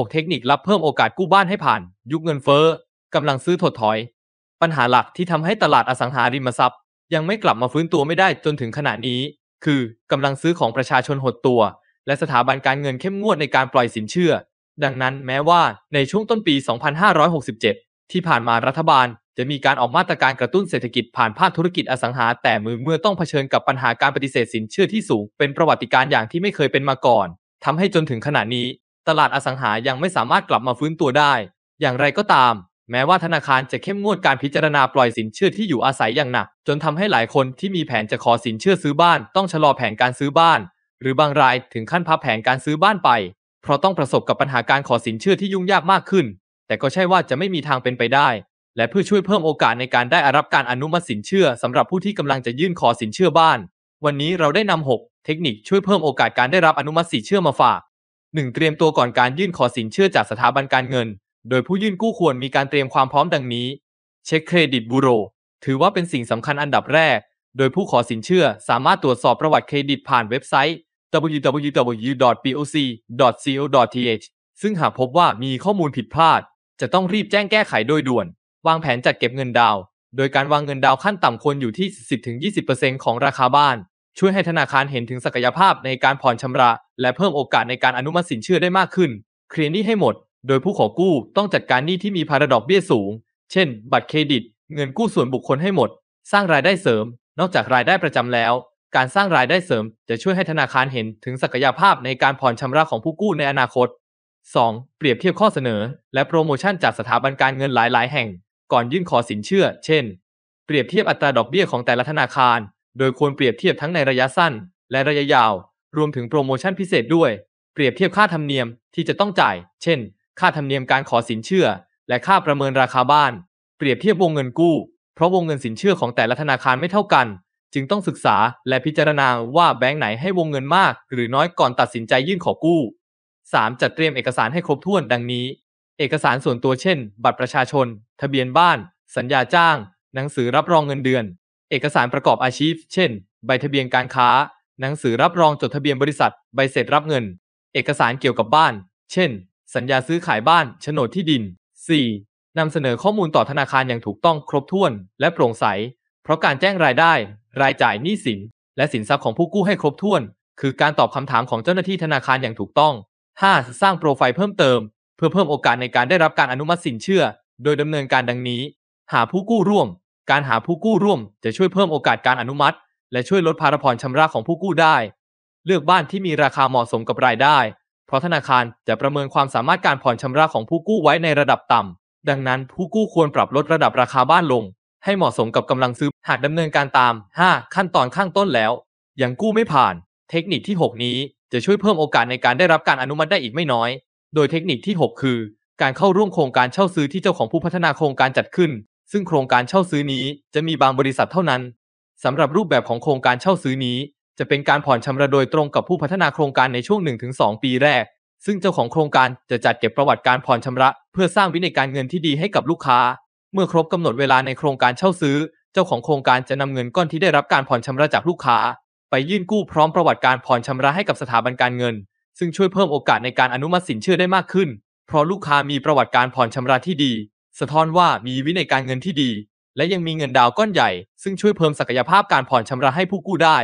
6 เทคนิครับเพิ่มโอกาสกู้บ้านให้ผ่าน ยุคเงินเฟ้อกำลังซื้อถดถอย ปัญหาหลักที่ทำให้ตลาดอสังหาริมทรัพย์ ยังไม่กลับมาฟื้นตัวไม่ได้จนถึงขนาดนี้ คือกำลังซื้อของประชาชนหดตัว และสถาบันการเงินเข้มงวดในการปล่อยสินเชื่อ ดังนั้นแม้ว่าในช่วงต้นปี 2567 ที่ผ่านมารัฐบาล จะมีการออกมาตรการกระตุ้นเศรษฐกิจผ่านภาคธุรกิจอสังหาแต่มือเมื่อต้องเผชิญกับปัญหาการปฏิเสธสินเชื่อที่สูง เป็นประวัติการอย่างที่ไม่เคยเป็นมาก่อนทำให้จนถึงขณะนี้ตลาดอสังหายังไม่สามารถกลับมาฟื้นตัวได้ อย่างไรก็ตาม แม้ว่าธนาคารจะเข้มงวดการพิจารณาปล่อยสินเชื่อที่อยู่อาศัยอย่างหนักจนทำให้หลายคนที่มีแผนจะขอสินเชื่อซื้อบ้าน ต้องชะลอแผนการซื้อบ้าน หรือบางรายถึงขั้นพับแผนการซื้อบ้านไป เพราะต้องประสบกับปัญหาการขอสินเชื่อที่ยุ่งยากมากขึ้น แต่ก็ใช่ว่าจะไม่มีทางเป็นไปได้ และเพื่อช่วยเพิ่มโอกาสในการได้รับการอนุมัติสินเชื่อ สำหรับผู้ที่กำลังจะยื่นขอสินเชื่อบ้าน วันนี้เราได้นำ 6 เทคนิคช่วยเพิ่มโอกาสการได้รับอนุมัติสินเชื่อมาฝาก 1. เตรียมตัวก่อนการยื่นขอสินเชื่อจากสถาบันการเงิน โดยผู้ยื่นกู้ควรมีการเตรียมความพร้อมดังนี้ เช็คเครดิตบูโร ถือว่าเป็นสิ่งสำคัญอันดับแรก โดยผู้ขอสินเชื่อสามารถตรวจสอบประวัติเครดิตผ่านเว็บไซต์ www.poc.co.th ซึ่งหากพบว่ามีข้อมูลผิดพลาด จะต้องรีบแจ้งแก้ไขโดยด่วน วางแผนจัดเก็บเงินดาว โดยการวางเงินดาวขั้นต่ำควรอยู่ที่ 10-20%ของราคาบ้าน ช่วยให้ธนาคารเห็นถึงศักยภาพในการผ่อนชำระและเพิ่มโอกาสในการอนุมัติสินเชื่อได้มากขึ้น เคลียร์หนี้ให้หมด โดยผู้ขอกู้ต้องจัดการหนี้ที่มีภาระดอกเบี้ยสูง เช่น บัตรเครดิต เงินกู้ส่วนบุคคลให้หมด สร้างรายได้เสริมนอกจากรายได้ประจำแล้ว การสร้างรายได้เสริมจะช่วยให้ธนาคารเห็นถึงศักยภาพในการผ่อนชำระของผู้กู้ในอนาคต 2. เปรียบเทียบข้อเสนอ และโปรโมชั่นจากสถาบันการเงินหลายๆแห่ง ก่อนยื่นขอสินเชื่อ เช่น เปรียบเทียบอัตราดอกเบี้ยของแต่ละธนาคาร โดยควรเปรียบเทียบทั้งในระยะสั้นและระยะยาวรวมถึงโปรโมชั่นพิเศษด้วย เปรียบเทียบค่าธรรมเนียมที่จะต้องจ่าย เช่น ค่าธรรมเนียมการขอสินเชื่อ และค่าประเมินราคาบ้าน เปรียบเทียบวงเงินกู้ เพราะวงเงินสินเชื่อของแต่ละธนาคารไม่เท่ากัน จึงต้องศึกษา และพิจารณาว่าแบงก์ไหนให้วงเงินมาก หรือน้อยก่อนตัดสินใจยื่นขอกู้ 3. จัดเตรียมเอกสารให้ครบถ้วนดังนี้ เอกสารส่วนตัวเช่น บัตรประชาชน ทะเบียนบ้าน สัญญาจ้าง หนังสือรับรองเงินเดือน เอกสารประกอบอาชีพ เช่น ใบทะเบียนการค้าหนังสือรับรองจดทะเบียนบริษัทใบเสร็จรับเงิน เอกสารเกี่ยวกับบ้าน เช่น สัญญาซื้อขายบ้านโฉนดที่ดิน 4. นำเสนอข้อมูลต่อธนาคารอย่างถูกต้องครบถ้วน และโปร่งใส เพราะการแจ้งรายได้ รายจ่ายหนี้สิน และสินทรัพย์ของผู้กู้ให้ครบถ้วน คือการตอบคำถามของเจ้าหน้าที่ธนาคารอย่างถูกต้อง 5. สร้างโปรไฟล์เพิ่มเติม เพื่อเพิ่มโอกาสในการได้รับการอนุมัติสินเชื่อ โดยดำเนินการดังนี้ หาผู้กู้ร่วม การหาผู้กู้ร่วม จะช่วยเพิ่มโอกาสการอนุมัติและช่วยลดภาระผ่อนชำระของผู้กู้ได้ เลือกบ้านที่มีราคาเหมาะสมกับรายได้ เพราะธนาคารจะประเมินความสามารถการผ่อนชำระของผู้กู้ไว้ในระดับต่ำดังนั้นผู้กู้ควรปรับลดระดับราคาบ้านลง ให้เหมาะสมกับกำลังซื้อหากดำเนินการตาม 5 ขั้นตอนข้างต้นแล้วยังกู้ไม่ผ่าน เทคนิคที่ 6 นี้จะช่วยเพิ่มโอกาสในการได้รับการอนุมัติได้อีกไม่น้อย โดยเทคนิคที่ 6 คือการเข้าร่วมโครงการเช่าซื้อที่เจ้าของผู้พัฒนาโครงการจัดขึ้น ซึ่งโครงการเช่าซื้อนี้จะมีบางบริษัทเท่านั้นสำหรับรูปแบบของโครงการเช่าซื้อนี้ จะเป็นการผ่อนชำระโดยตรงกับผู้พัฒนาโครงการในช่วง 1-2 ปีแรก ซึ่งเจ้าของโครงการจะจัดเก็บประวัติการผ่อนชำระ เพื่อสร้างวินัยการเงินที่ดีให้กับลูกค้า เมื่อครบกำหนดเวลาในโครงการเช่าซื้อ เจ้าของโครงการจะนำเงินก้อนที่ได้รับการผ่อนชำระจากลูกค้าไปยื่นกู้พร้อมประวัติการผ่อนชำระให้กับสถาบันการเงิน ซึ่งช่วยเพิ่มโอกาสในการอนุมัติสินเชื่อได้มากขึ้น เพราะลูกค้ามีประวัติการผ่อนชำระที่ดี สะท้อนว่ามีวินัยการเงินที่ดีและยังมีเงินดาวก้อนใหญ่ซึ่งช่วยเพิ่มศักยภาพการผ่อนชำระให้ผู้กู้ได้